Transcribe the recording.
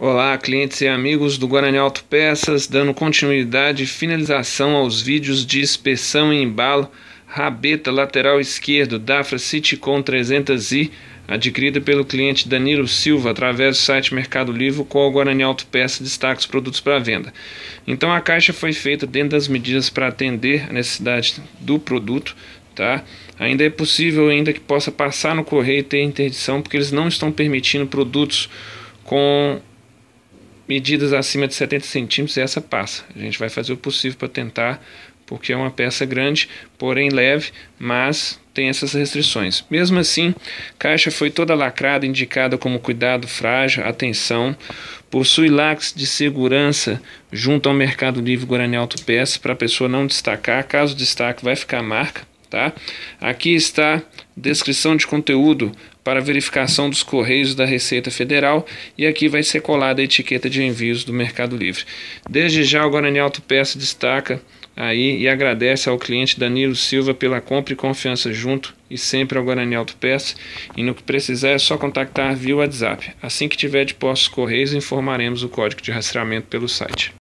Olá, clientes e amigos do Guarani Auto Peças, dando continuidade e finalização aos vídeos de inspeção e embalo rabeta lateral esquerdo Dafra Citicon 300i, adquirida pelo cliente Danilo Silva através do site Mercado Livre, com o Guarani Auto Peças destaca os produtos para venda. Então a caixa foi feita dentro das medidas para atender a necessidade do produto, Tá? Ainda é possível ainda que possa passar no correio e ter interdição, porque eles não estão permitindo produtos com medidas acima de 70 centímetros, essa passa. A gente vai fazer o possível para tentar, porque é uma peça grande, porém leve, mas tem essas restrições. Mesmo assim, caixa foi toda lacrada, indicada como cuidado frágil, atenção. Possui lax de segurança junto ao Mercado Livre Guarani Peças para a pessoa não destacar. Caso destaque, vai ficar a marca. Tá? Aqui está descrição de conteúdo para verificação dos correios da Receita Federal e aqui vai ser colada a etiqueta de envios do Mercado Livre. Desde já o Guarani Autopeça destaca aí e agradece ao cliente Danilo Silva pela compra e confiança junto e sempre ao Guarani Autopeça e no que precisar é só contactar via WhatsApp. Assim que tiver de postos correios informaremos o código de rastreamento pelo site.